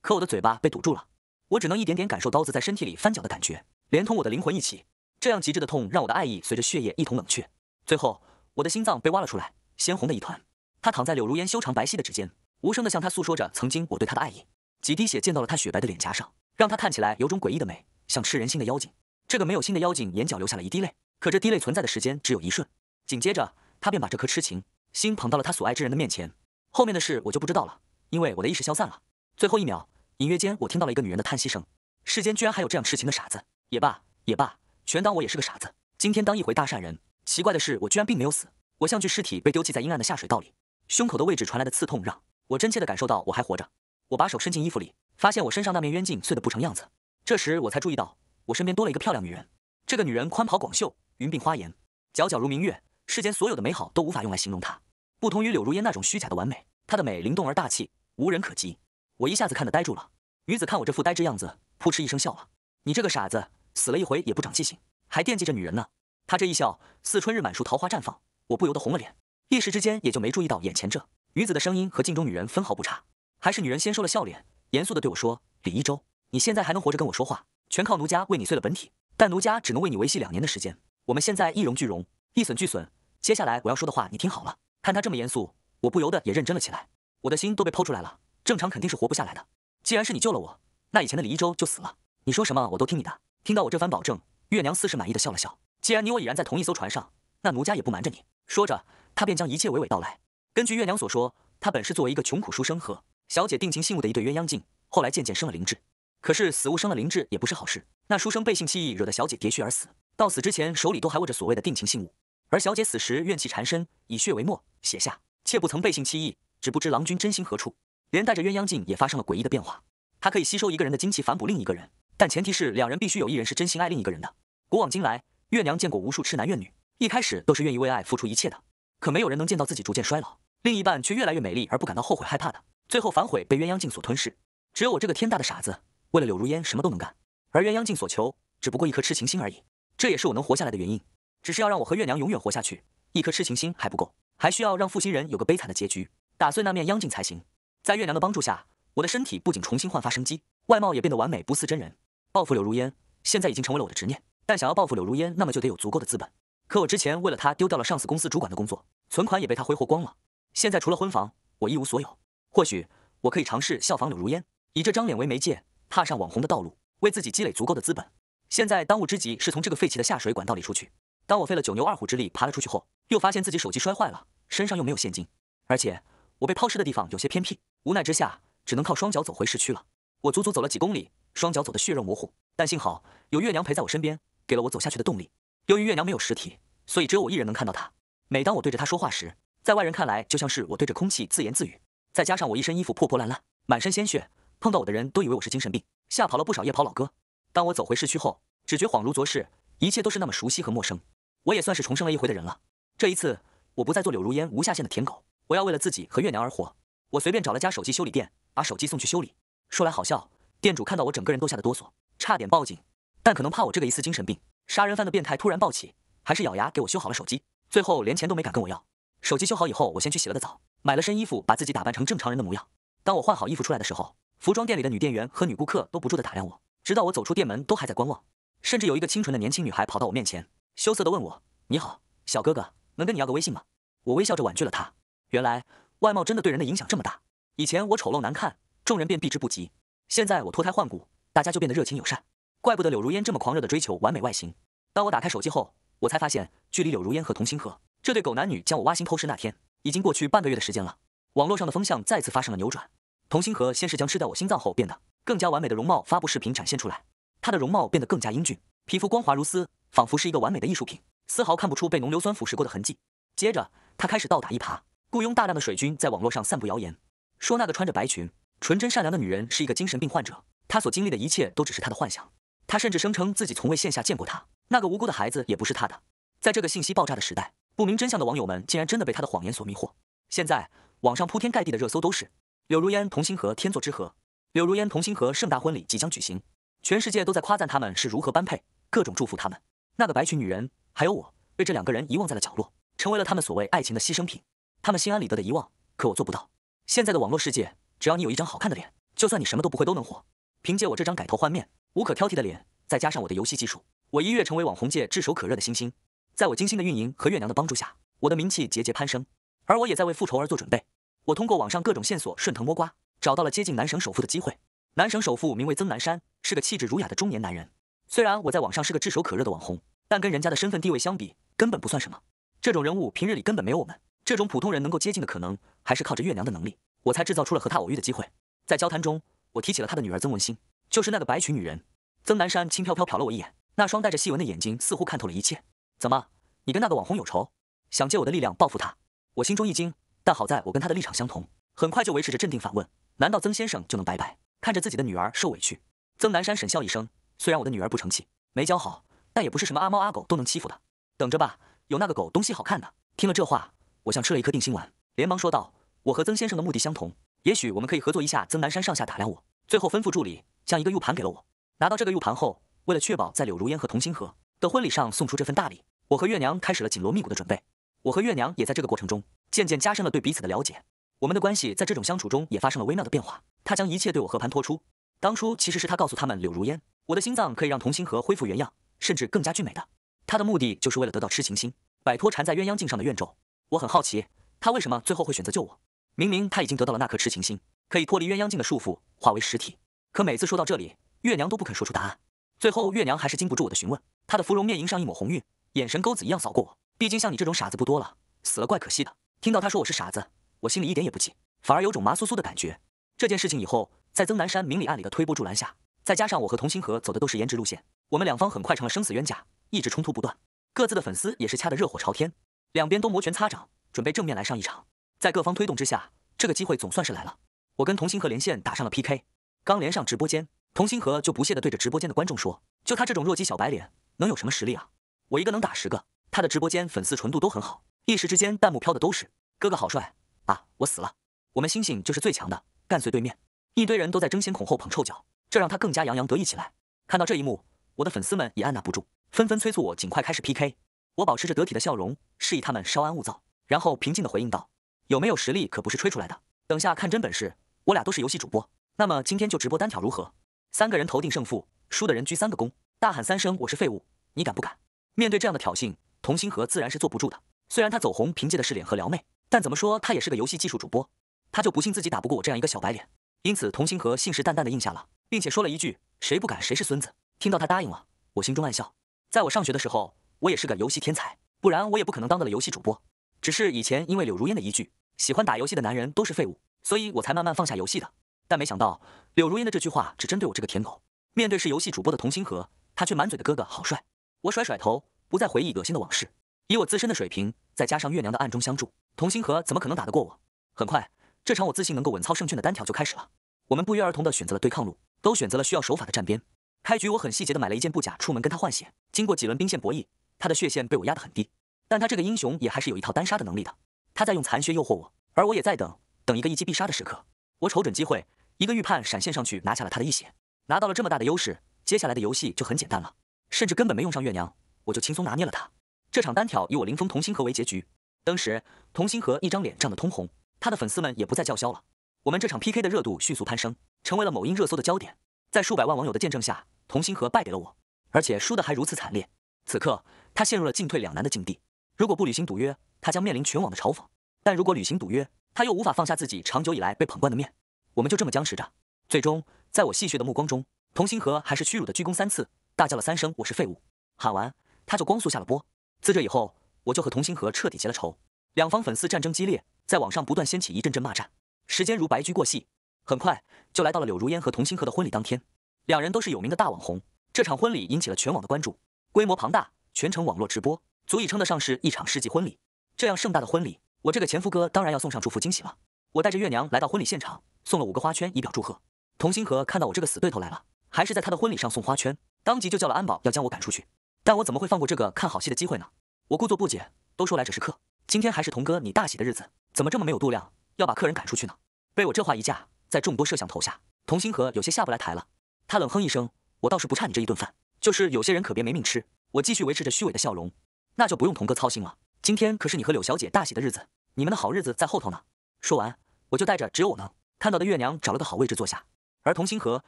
可我的嘴巴被堵住了，我只能一点点感受刀子在身体里翻搅的感觉，连同我的灵魂一起。这样极致的痛让我的爱意随着血液一同冷却，最后我的心脏被挖了出来，鲜红的一团。他躺在柳如烟修长白皙的指尖，无声的向她诉说着曾经我对她的爱意。几滴血溅到了她雪白的脸颊上，让她看起来有种诡异的美，像吃人心的妖精。这个没有心的妖精眼角流下了一滴泪，可这滴泪存在的时间只有一瞬，紧接着她便把这颗痴情心捧到了她所爱之人的面前。后面的事我就不知道了，因为我的意识消散了。最后一秒，隐约间我听到了一个女人的叹息声。世间居然还有这样痴情的傻子，也罢也罢，全当我也是个傻子。今天当一回大善人。奇怪的是，我居然并没有死。我像具尸体被丢弃在阴暗的下水道里，胸口的位置传来的刺痛让我真切的感受到我还活着。我把手伸进衣服里，发现我身上那面冤镜碎得不成样子。这时我才注意到我身边多了一个漂亮女人。这个女人宽袍广袖，云鬓花颜，皎皎如明月。世间所有的美好都无法用来形容她。不同于柳如烟那种虚假的完美，她的美灵动而大气，无人可及。我一下子看得呆住了。女子看我这副呆滞样子，扑哧一声笑了：“你这个傻子，死了一回也不长记性，还惦记着女人呢。”她这一笑，似春日满树桃花绽放，我不由得红了脸，一时之间也就没注意到眼前这女子的声音和镜中女人分毫不差。还是女人先收了笑脸，严肃地对我说：“李一周，你现在还能活着跟我说话，全靠奴家为你碎了本体，但奴家只能为你维系两年的时间。我们现在一荣俱荣，一损俱损。接下来我要说的话，你听好了。”看他这么严肃，我不由得也认真了起来。我的心都被剖出来了，正常肯定是活不下来的。既然是你救了我，那以前的李一舟就死了。你说什么我都听你的。听到我这番保证，月娘似是满意的笑了笑。既然你我已然在同一艘船上，那奴家也不瞒着你。说着，她便将一切娓娓道来。根据月娘所说，她本是作为一个穷苦书生和小姐定情信物的一对鸳鸯镜，后来渐渐生了灵智。可是死物生了灵智也不是好事，那书生背信弃义，惹得小姐喋血而死。到死之前，手里都还握着所谓的定情信物。而小姐死时怨气缠身，以血为墨写下：“妾不曾背信弃义，只不知郎君真心何处。”连带着鸳鸯镜也发生了诡异的变化。它可以吸收一个人的精气，反哺另一个人，但前提是两人必须有一人是真心爱另一个人的。古往今来，月娘见过无数痴男怨女，一开始都是愿意为爱付出一切的。可没有人能见到自己逐渐衰老，另一半却越来越美丽而不感到后悔害怕的。最后反悔被鸳鸯镜所吞噬。只有我这个天大的傻子，为了柳如烟什么都能干。而鸳鸯镜所求只不过一颗痴情心而已。这也是我能活下来的原因。只是要让我和月娘永远活下去，一颗痴情心还不够，还需要让负心人有个悲惨的结局，打碎那面妖镜才行。在月娘的帮助下，我的身体不仅重新焕发生机，外貌也变得完美，不似真人。报复柳如烟现在已经成为了我的执念，但想要报复柳如烟，那么就得有足够的资本。可我之前为了他丢掉了上市公司主管的工作，存款也被他挥霍光了。现在除了婚房，我一无所有。或许我可以尝试效仿柳如烟，以这张脸为媒介，踏上网红的道路，为自己积累足够的资本。现在当务之急是从这个废弃的下水管道里出去。当我费了九牛二虎之力爬了出去后，又发现自己手机摔坏了，身上又没有现金，而且我被抛尸的地方有些偏僻，无奈之下只能靠双脚走回市区了。我足足走了几公里，双脚走的血肉模糊，但幸好有月娘陪在我身边，给了我走下去的动力。由于月娘没有实体，所以只有我一人能看到她。每当我对着她说话时，在外人看来就像是我对着空气自言自语。再加上我一身衣服破破烂烂，满身鲜血，碰到我的人都以为我是精神病，吓跑了不少夜跑老哥。当我走回市区后，只觉恍如昨世，一切都是那么熟悉和陌生。我也算是重生了一回的人了。这一次，我不再做柳如烟无下限的舔狗，我要为了自己和月娘而活。我随便找了家手机修理店，把手机送去修理。说来好笑，店主看到我整个人都吓得哆嗦，差点报警，但可能怕我这个疑似精神病杀人犯的变态突然暴起，还是咬牙给我修好了手机。最后连钱都没敢跟我要。手机修好以后，我先去洗了个澡，买了身衣服，把自己打扮成正常人的模样。当我换好衣服出来的时候，服装店里的女店员和女顾客都不住地打量我，直到我走出店门都还在观望。甚至有一个清纯的年轻女孩跑到我面前。羞涩地问我：“你好，小哥哥，能跟你要个微信吗？”我微笑着婉拒了他。原来外貌真的对人的影响这么大。以前我丑陋难看，众人便避之不及；现在我脱胎换骨，大家就变得热情友善。怪不得柳如烟这么狂热地追求完美外形。当我打开手机后，我才发现，距离柳如烟和童星河这对狗男女将我挖心偷食那天，已经过去半个月的时间了。网络上的风向再次发生了扭转。童星河先是将吃掉我心脏后变得更加完美的容貌发布视频展现出来，他的容貌变得更加英俊。皮肤光滑如丝，仿佛是一个完美的艺术品，丝毫看不出被浓硫酸腐蚀过的痕迹。接着，他开始倒打一耙，雇佣大量的水军在网络上散布谣言，说那个穿着白裙、纯真善良的女人是一个精神病患者，她所经历的一切都只是她的幻想。他甚至声称自己从未线下见过她，那个无辜的孩子也不是他的。在这个信息爆炸的时代，不明真相的网友们竟然真的被他的谎言所迷惑。现在，网上铺天盖地的热搜都是“柳如烟童心和天作之合”，“柳如烟童心和盛大婚礼即将举行”。全世界都在夸赞他们是如何般配，各种祝福他们。那个白裙女人还有我，被这两个人遗忘在了角落，成为了他们所谓爱情的牺牲品。他们心安理得的遗忘，可我做不到。现在的网络世界，只要你有一张好看的脸，就算你什么都不会都能火。凭借我这张改头换面、无可挑剔的脸，再加上我的游戏技术，我一跃成为网红界炙手可热的星星。在我精心的运营和月娘的帮助下，我的名气节节攀升，而我也在为复仇而做准备。我通过网上各种线索顺藤摸瓜，找到了接近男神首富的机会。南省首富名为曾南山，是个气质儒雅的中年男人。虽然我在网上是个炙手可热的网红，但跟人家的身份地位相比，根本不算什么。这种人物平日里根本没有我们这种普通人能够接近的可能，还是靠着月娘的能力，我才制造出了和他偶遇的机会。在交谈中，我提起了他的女儿曾文心，就是那个白裙女人。曾南山轻飘飘瞟了我一眼，那双带着细纹的眼睛似乎看透了一切。怎么，你跟那个网红有仇，想借我的力量报复他？我心中一惊，但好在我跟他的立场相同，很快就维持着镇定，反问：难道曾先生就能拜拜？看着自己的女儿受委屈，曾南山沈笑一声：“虽然我的女儿不成器，没教好，但也不是什么阿猫阿狗都能欺负的。等着吧，有那个狗东西好看的。”听了这话，我像吃了一颗定心丸，连忙说道：“我和曾先生的目的相同，也许我们可以合作一下。”曾南山上下打量我，最后吩咐助理将一个 U 盘给了我。拿到这个 U 盘后，为了确保在柳如烟和童心河的婚礼上送出这份大礼，我和月娘开始了紧锣密鼓的准备。我和月娘也在这个过程中渐渐加深了对彼此的了解，我们的关系在这种相处中也发生了微妙的变化。他将一切对我和盘托出。当初其实是他告诉他们柳如烟，我的心脏可以让同心河恢复原样，甚至更加俊美。的他的目的就是为了得到痴情心，摆脱缠在鸳鸯镜上的怨咒。我很好奇，他为什么最后会选择救我？明明他已经得到了那颗痴情心，可以脱离鸳鸯镜的束缚，化为实体。可每次说到这里，月娘都不肯说出答案。最后，月娘还是禁不住我的询问，她的芙蓉面迎上一抹红晕，眼神钩子一样扫过我。毕竟像你这种傻子不多了，死了怪可惜的。听到他说我是傻子，我心里一点也不急，反而有种麻酥酥的感觉。这件事情以后，在曾南山明里暗里的推波助澜下，再加上我和童星河走的都是颜值路线，我们两方很快成了生死冤家，一直冲突不断，各自的粉丝也是掐得热火朝天，两边都摩拳擦掌，准备正面来上一场。在各方推动之下，这个机会总算是来了。我跟童星河连线打上了 PK，刚连上直播间，童星河就不屑的对着直播间的观众说：“就他这种弱鸡小白脸，能有什么实力啊？我一个能打十个。”他的直播间粉丝纯度都很好，一时之间弹幕飘的都是：“哥哥好帅啊！我死了，我们星星就是最强的。”干碎对面一堆人都在争先恐后捧臭脚，这让他更加洋洋得意起来。看到这一幕，我的粉丝们也按捺不住，纷纷催促我尽快开始 PK。我保持着得体的笑容，示意他们稍安勿躁，然后平静地回应道：“有没有实力可不是吹出来的，等下看真本事。我俩都是游戏主播，那么今天就直播单挑如何？三个人头定胜负，输的人鞠三个躬，大喊三声我是废物，你敢不敢？”面对这样的挑衅，童星河自然是坐不住的。虽然他走红凭借的是脸和撩妹，但怎么说他也是个游戏技术主播。他就不信自己打不过我这样一个小白脸，因此童心河信誓旦旦地应下了，并且说了一句：“谁不敢，谁是孙子。”听到他答应了，我心中暗笑。在我上学的时候，我也是个游戏天才，不然我也不可能当得了游戏主播。只是以前因为柳如烟的一句“喜欢打游戏的男人都是废物”，所以我才慢慢放下游戏的。但没想到，柳如烟的这句话只针对我这个舔狗。面对是游戏主播的童心河，他却满嘴的“哥哥好帅”。我甩甩头，不再回忆恶心的往事。以我自身的水平，再加上月娘的暗中相助，童心河怎么可能打得过我？很快。这场我自信能够稳操胜券的单挑就开始了。我们不约而同的选择了对抗路，都选择了需要手法的站边。开局我很细节的买了一件布甲，出门跟他换血。经过几轮兵线博弈，他的血线被我压得很低。但他这个英雄也还是有一套单杀的能力的。他在用残血诱惑我，而我也在等等一个一击必杀的时刻。我瞅准机会，一个预判闪现上去拿下了他的一血，拿到了这么大的优势，接下来的游戏就很简单了，甚至根本没用上月娘，我就轻松拿捏了他。这场单挑以我凌风同心河为结局。当时同心河一张脸涨得通红。他的粉丝们也不再叫嚣了，我们这场 PK 的热度迅速攀升，成为了某音热搜的焦点。在数百万网友的见证下，童星河败给了我，而且输得还如此惨烈。此刻，他陷入了进退两难的境地。如果不履行赌约，他将面临全网的嘲讽；但如果履行赌约，他又无法放下自己长久以来被捧惯的面。我们就这么僵持着，最终，在我戏谑的目光中，童星河还是屈辱地鞠躬三次，大叫了三声“我是废物”。喊完，他就光速下了播。自这以后，我就和童星河彻底结了仇，两方粉丝战争激烈。在网上不断掀起一阵阵骂战，时间如白驹过隙，很快就来到了柳如烟和童心河的婚礼当天。两人都是有名的大网红，这场婚礼引起了全网的关注，规模庞大，全程网络直播，足以称得上是一场世纪婚礼。这样盛大的婚礼，我这个前夫哥当然要送上祝福惊喜了。我带着月娘来到婚礼现场，送了五个花圈以表祝贺。童心河看到我这个死对头来了，还是在他的婚礼上送花圈，当即就叫了安保要将我赶出去。但我怎么会放过这个看好戏的机会呢？我故作不解，都说来者是客，今天还是童哥你大喜的日子。怎么这么没有度量，要把客人赶出去呢？被我这话一架，在众多摄像头下，童星河有些下不来台了。他冷哼一声：“我倒是不差你这一顿饭，就是有些人可别没命吃。”我继续维持着虚伪的笑容：“那就不用童哥操心了，今天可是你和柳小姐大喜的日子，你们的好日子在后头呢。”说完，我就带着只有我能看到的月娘找了个好位置坐下。而童星河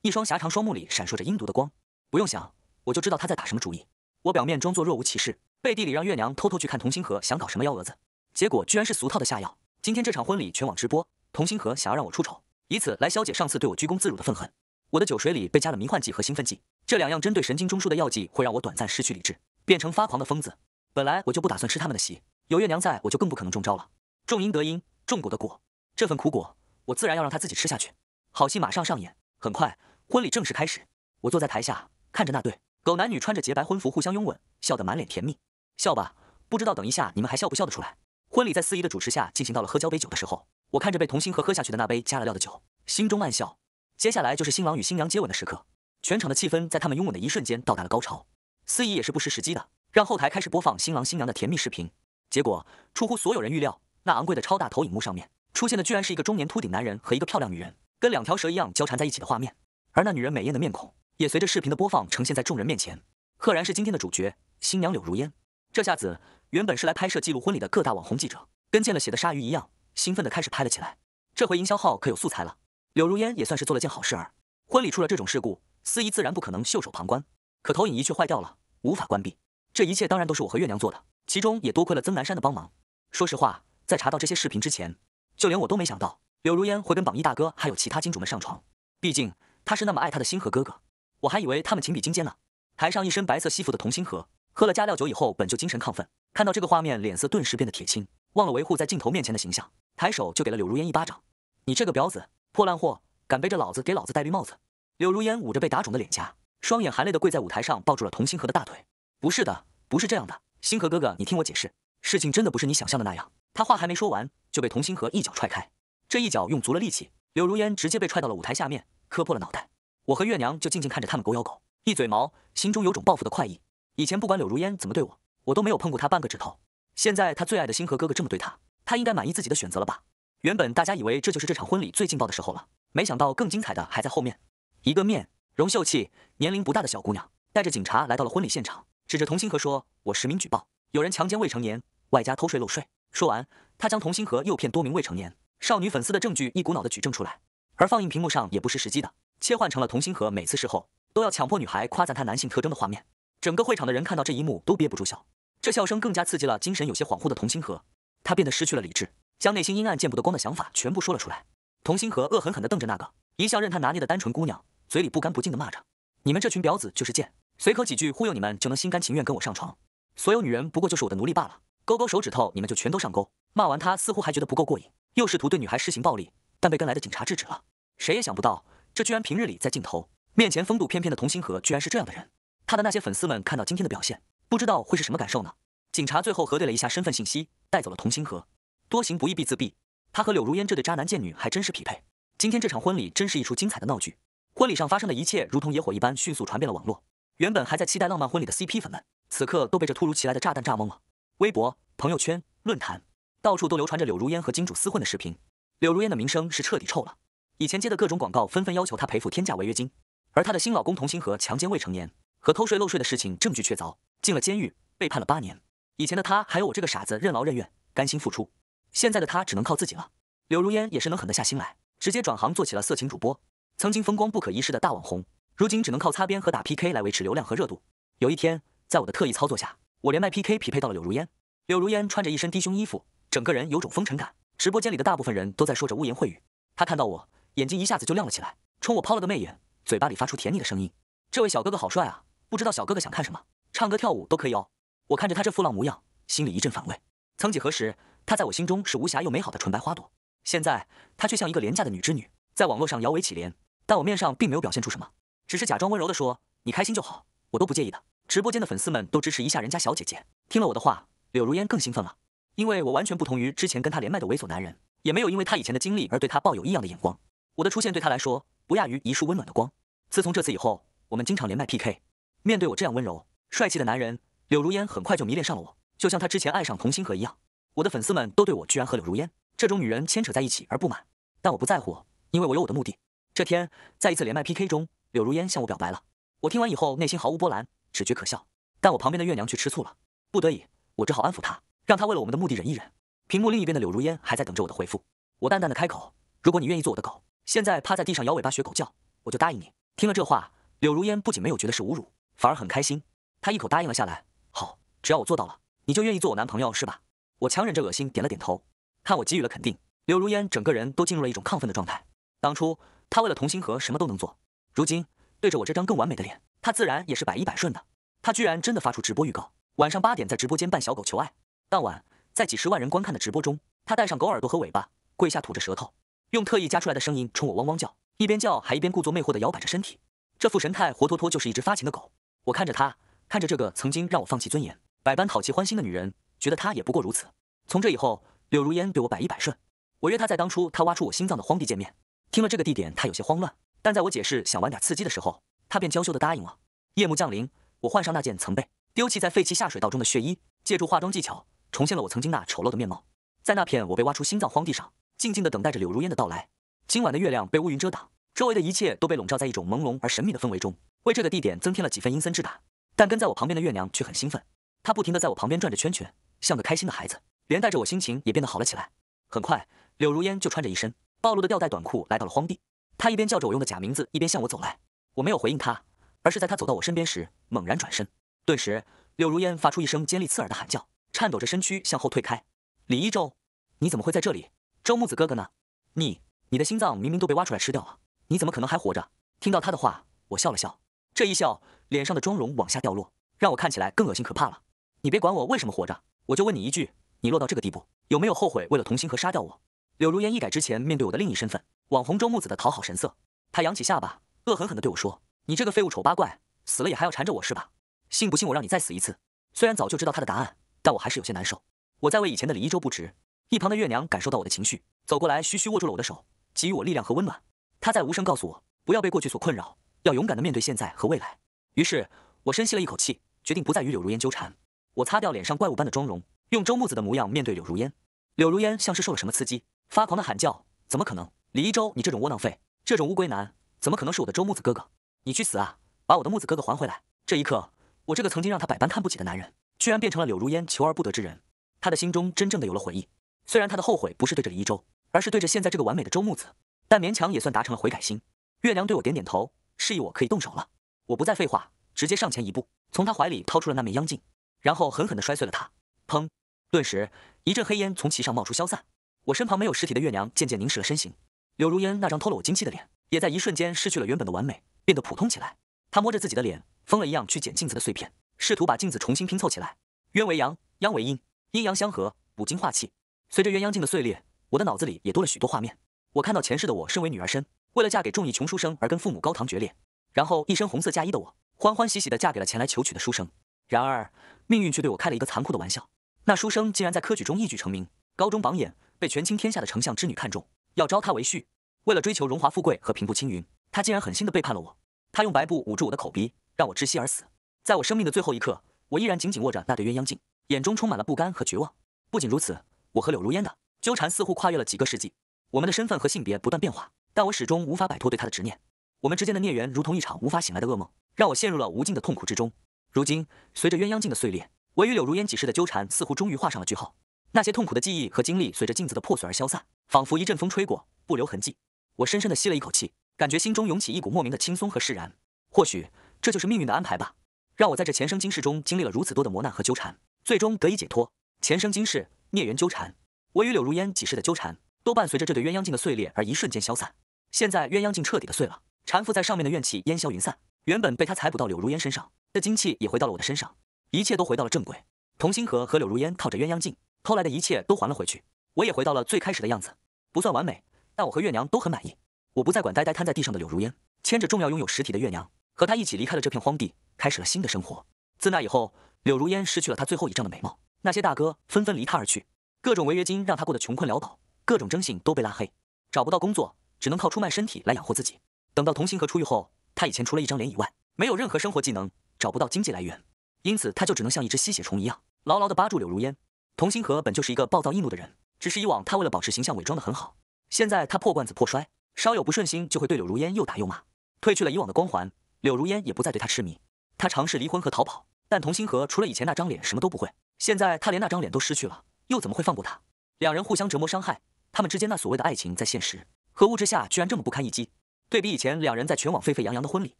一双狭长双目里闪烁着阴毒的光，不用想，我就知道他在打什么主意。我表面装作若无其事，背地里让月娘偷偷去看童星河想搞什么幺蛾子。结果居然是俗套的下药。今天这场婚礼全网直播，童心河想要让我出丑，以此来消解上次对我居功自辱的愤恨。我的酒水里被加了迷幻剂和兴奋剂，这两样针对神经中枢的药剂会让我短暂失去理智，变成发狂的疯子。本来我就不打算吃他们的席，有月娘在，我就更不可能中招了。种因得因，种果的果，这份苦果我自然要让他自己吃下去。好戏马上上演，很快婚礼正式开始。我坐在台下，看着那对狗男女穿着洁白婚服互相拥吻，笑得满脸甜蜜。笑吧，不知道等一下你们还笑不笑得出来。婚礼在司仪的主持下进行到了喝交杯酒的时候，我看着被童心喝下去的那杯加了料的酒，心中暗笑。接下来就是新郎与新娘接吻的时刻，全场的气氛在他们拥吻的一瞬间到达了高潮。司仪也是不失时机的，让后台开始播放新郎新娘的甜蜜视频。结果出乎所有人预料，那昂贵的超大投影幕上面出现的居然是一个中年秃顶男人和一个漂亮女人，跟两条蛇一样交缠在一起的画面。而那女人美艳的面孔也随着视频的播放呈现在众人面前，赫然是今天的主角新娘柳如烟。这下子，原本是来拍摄记录婚礼的各大网红记者，跟见了血的鲨鱼一样兴奋的开始拍了起来。这回营销号可有素材了。柳如烟也算是做了件好事儿。婚礼出了这种事故，司仪自然不可能袖手旁观，可投影仪却坏掉了，无法关闭。这一切当然都是我和月娘做的，其中也多亏了曾南山的帮忙。说实话，在查到这些视频之前，就连我都没想到柳如烟会跟榜一大哥还有其他金主们上床。毕竟他是那么爱他的星河哥哥，我还以为他们情比金坚呢。台上一身白色西服的童星河。喝了加料酒以后，本就精神亢奋，看到这个画面，脸色顿时变得铁青，忘了维护在镜头面前的形象，抬手就给了柳如烟一巴掌：“你这个婊子，破烂货，敢背着老子给老子戴绿帽子！”柳如烟捂着被打肿的脸颊，双眼含泪的跪在舞台上，抱住了童星河的大腿：“不是的，不是这样的，星河哥哥，你听我解释，事情真的不是你想象的那样。”他话还没说完，就被童星河一脚踹开，这一脚用足了力气，柳如烟直接被踹到了舞台下面，磕破了脑袋。我和月娘就静静看着他们狗咬狗，一嘴毛，心中有种报复的快意。以前不管柳如烟怎么对我，我都没有碰过她半个指头。现在她最爱的星河哥哥这么对她，她应该满意自己的选择了吧？原本大家以为这就是这场婚礼最劲爆的时候了，没想到更精彩的还在后面。一个面容秀气、年龄不大的小姑娘，带着警察来到了婚礼现场，指着童星河说：“我实名举报，有人强奸未成年，外加偷税漏税。”说完，她将童星河诱骗多名未成年少女粉丝的证据一股脑的举证出来。而放映屏幕上也不失时机的切换成了童星河每次事后都要强迫女孩夸赞他男性特征的画面。整个会场的人看到这一幕都憋不住笑，这笑声更加刺激了精神有些恍惚的童心河，他变得失去了理智，将内心阴暗见不得光的想法全部说了出来。童心河恶狠狠地瞪着那个一向任他拿捏的单纯姑娘，嘴里不干不净地骂着：“你们这群婊子就是贱，随口几句忽悠你们就能心甘情愿跟我上床，所有女人不过就是我的奴隶罢了。”勾勾手指头，你们就全都上钩。骂完他，似乎还觉得不够过瘾，又试图对女孩施行暴力，但被跟来的警察制止了。谁也想不到，这居然平日里在镜头面前风度翩翩的童心河，居然是这样的人。他的那些粉丝们看到今天的表现，不知道会是什么感受呢？警察最后核对了一下身份信息，带走了童星河。多行不义必自毙，他和柳如烟这对渣男贱女还真是匹配。今天这场婚礼真是一出精彩的闹剧。婚礼上发生的一切如同野火一般迅速传遍了网络。原本还在期待浪漫婚礼的 CP 粉们，此刻都被这突如其来的炸弹炸懵了。微博、朋友圈、论坛，到处都流传着柳如烟和金主厮混的视频。柳如烟的名声是彻底臭了，以前接的各种广告纷纷要求她赔付天价违约金，而她的新老公童星河强奸未成年。和偷税漏税的事情证据确凿，进了监狱，被判了八年。以前的他还有我这个傻子，任劳任怨，甘心付出。现在的他只能靠自己了。柳如烟也是能狠得下心来，直接转行做起了色情主播。曾经风光不可一世的大网红，如今只能靠擦边和打 PK 来维持流量和热度。有一天，在我的特意操作下，我连麦 PK 匹配到了柳如烟。柳如烟穿着一身低胸衣服，整个人有种风尘感。直播间里的大部分人都在说着污言秽语。他看到我，眼睛一下子就亮了起来，冲我抛了个媚眼，嘴巴里发出甜腻的声音：“这位小哥哥好帅啊！”不知道小哥哥想看什么，唱歌跳舞都可以哦。我看着他这富浪模样，心里一阵反胃。曾几何时，他在我心中是无暇又美好的纯白花朵，现在他却像一个廉价的女织女，在网络上摇尾乞怜。但我面上并没有表现出什么，只是假装温柔的说：“你开心就好，我都不介意的。”直播间的粉丝们都支持一下人家小姐姐。听了我的话，柳如烟更兴奋了，因为我完全不同于之前跟她连麦的猥琐男人，也没有因为她以前的经历而对她抱有异样的眼光。我的出现对她来说，不亚于一束温暖的光。自从这次以后，我们经常连麦 PK。面对我这样温柔帅气的男人，柳如烟很快就迷恋上了我，就像她之前爱上童心河一样。我的粉丝们都对我居然和柳如烟这种女人牵扯在一起而不满，但我不在乎，因为我有我的目的。这天，在一次连麦 PK 中，柳如烟向我表白了。我听完以后内心毫无波澜，只觉可笑。但我旁边的月娘却吃醋了，不得已，我只好安抚她，让她为了我们的目的忍一忍。屏幕另一边的柳如烟还在等着我的回复。我淡淡的开口：“如果你愿意做我的狗，现在趴在地上摇尾巴学狗叫，我就答应你。”听了这话，柳如烟不仅没有觉得是侮辱。反而很开心，他一口答应了下来。好，只要我做到了，你就愿意做我男朋友是吧？我强忍着恶心点了点头。看我给予了肯定，柳如烟整个人都进入了一种亢奋的状态。当初她为了同心和什么都能做，如今对着我这张更完美的脸，她自然也是百依百顺的。她居然真的发出直播预告，晚上八点在直播间扮小狗求爱。当晚在几十万人观看的直播中，她戴上狗耳朵和尾巴，跪下吐着舌头，用特意夹出来的声音冲我汪汪叫，一边叫还一边故作魅惑地摇摆着身体，这副神态活脱脱就是一只发情的狗。我看着她，看着这个曾经让我放弃尊严、百般讨其欢心的女人，觉得她也不过如此。从这以后，柳如烟对我百依百顺。我约她在当初她挖出我心脏的荒地见面。听了这个地点，她有些慌乱，但在我解释想玩点刺激的时候，她便娇羞地答应了。夜幕降临，我换上那件曾被丢弃在废弃下水道中的血衣，借助化妆技巧重现了我曾经那丑陋的面貌。在那片我被挖出心脏荒地上，静静地等待着柳如烟的到来。今晚的月亮被乌云遮挡。周围的一切都被笼罩在一种朦胧而神秘的氛围中，为这个地点增添了几分阴森之感。但跟在我旁边的月娘却很兴奋，她不停地在我旁边转着圈圈，像个开心的孩子，连带着我心情也变得好了起来。很快，柳如烟就穿着一身暴露的吊带短裤来到了荒地，她一边叫着我用的假名字，一边向我走来。我没有回应她，而是在她走到我身边时猛然转身。顿时，柳如烟发出一声尖利刺耳的喊叫，颤抖着身躯向后退开。李一周，你怎么会在这里？周木子哥哥呢？你，你的心脏明明都被挖出来吃掉了！你怎么可能还活着？听到他的话，我笑了笑，这一笑，脸上的妆容往下掉落，让我看起来更恶心可怕了。你别管我为什么活着，我就问你一句，你落到这个地步，有没有后悔为了童心河杀掉我？柳如烟一改之前面对我的另一身份，网红周木子的讨好神色，她扬起下巴，恶狠狠地对我说：“你这个废物丑八怪，死了也还要缠着我是吧？信不信我让你再死一次？”虽然早就知道他的答案，但我还是有些难受。我在为以前的李一周不值。一旁的月娘感受到我的情绪，走过来，徐徐握住了我的手，给予我力量和温暖。他在无声告诉我，不要被过去所困扰，要勇敢的面对现在和未来。于是，我深吸了一口气，决定不再与柳如烟纠缠。我擦掉脸上怪物般的妆容，用周木子的模样面对柳如烟。柳如烟像是受了什么刺激，发狂的喊叫：“怎么可能！李一舟，你这种窝囊废，这种乌龟男，怎么可能是我的周木子哥哥？你去死啊！把我的木子哥哥还回来！”这一刻，我这个曾经让他百般看不起的男人，居然变成了柳如烟求而不得之人。他的心中真正的有了悔意，虽然他的后悔不是对着李一舟，而是对着现在这个完美的周木子。但勉强也算达成了悔改心。月娘对我点点头，示意我可以动手了。我不再废话，直接上前一步，从她怀里掏出了那枚央镜，然后狠狠的摔碎了它。砰！顿时一阵黑烟从其上冒出，消散。我身旁没有实体的月娘渐渐凝视了身形。柳如烟那张偷了我精气的脸，也在一瞬间失去了原本的完美，变得普通起来。她摸着自己的脸，疯了一样去捡镜子的碎片，试图把镜子重新拼凑起来。渊为阳，阳为阴，阴阳相合，补精化气。随着鸳鸯镜的碎裂，我的脑子里也多了许多画面。我看到前世的我，身为女儿身，为了嫁给众义穷书生而跟父母高堂决裂，然后一身红色嫁衣的我，欢欢喜喜的嫁给了前来求娶的书生。然而命运却对我开了一个残酷的玩笑，那书生竟然在科举中一举成名，高中榜眼，被权倾天下的丞相之女看中，要招他为婿。为了追求荣华富贵和平步青云，他竟然狠心的背叛了我，他用白布捂住我的口鼻，让我窒息而死。在我生命的最后一刻，我依然紧紧握着那对鸳鸯镜，眼中充满了不甘和绝望。不仅如此，我和柳如烟的纠缠似乎跨越了几个世纪。我们的身份和性别不断变化，但我始终无法摆脱对他的执念。我们之间的孽缘如同一场无法醒来的噩梦，让我陷入了无尽的痛苦之中。如今，随着鸳鸯镜的碎裂，我与柳如烟几世的纠缠似乎终于画上了句号。那些痛苦的记忆和经历随着镜子的破碎而消散，仿佛一阵风吹过，不留痕迹。我深深地吸了一口气，感觉心中涌起一股莫名的轻松和释然。或许这就是命运的安排吧，让我在这前生今世中经历了如此多的磨难和纠缠，最终得以解脱。前生今世孽缘纠缠，我与柳如烟几世的纠缠。都伴随着这对鸳鸯镜的碎裂而一瞬间消散。现在鸳鸯镜彻底的碎了，缠附在上面的怨气烟消云散。原本被他采捕到柳如烟身上的精气也回到了我的身上，一切都回到了正轨。童心河和柳如烟靠着鸳鸯镜偷来的一切都还了回去，我也回到了最开始的样子，不算完美，但我和月娘都很满意。我不再管呆呆瘫在地上的柳如烟，牵着重要拥有实体的月娘，和她一起离开了这片荒地，开始了新的生活。自那以后，柳如烟失去了她最后一丈的美貌，那些大哥纷纷离她而去，各种违约金让她过得穷困潦倒。各种征信都被拉黑，找不到工作，只能靠出卖身体来养活自己。等到童心河出狱后，他以前除了一张脸以外，没有任何生活技能，找不到经济来源，因此他就只能像一只吸血虫一样，牢牢地扒住柳如烟。童心河本就是一个暴躁易怒的人，只是以往他为了保持形象伪装得很好，现在他破罐子破摔，稍有不顺心就会对柳如烟又打又骂。褪去了以往的光环，柳如烟也不再对他痴迷。他尝试离婚和逃跑，但童心河除了以前那张脸什么都不会。现在他连那张脸都失去了，又怎么会放过他？两人互相折磨伤害。他们之间那所谓的爱情，在现实和物质下，居然这么不堪一击。对比以前两人在全网沸沸扬扬的婚礼，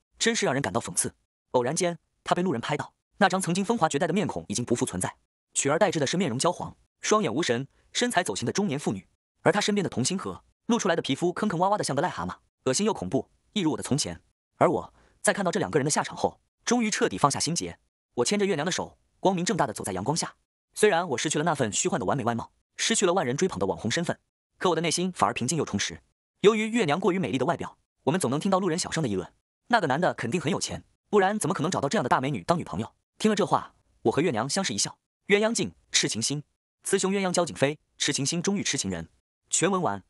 真是让人感到讽刺。偶然间，他被路人拍到，那张曾经风华绝代的面孔已经不复存在，取而代之的是面容焦黄、双眼无神、身材走形的中年妇女。而他身边的童心河，露出来的皮肤坑坑洼洼的，像个癞蛤蟆，恶心又恐怖，一如我的从前。而我在看到这两个人的下场后，终于彻底放下心结。我牵着月娘的手，光明正大的走在阳光下。虽然我失去了那份虚幻的完美外貌，失去了万人追捧的网红身份。可我的内心反而平静又充实。由于月娘过于美丽的外表，我们总能听到路人小声的议论：“那个男的肯定很有钱，不然怎么可能找到这样的大美女当女朋友？”听了这话，我和月娘相视一笑。鸳鸯镜，痴情心，雌雄鸳鸯交颈飞，痴情心终遇痴情人。全文完。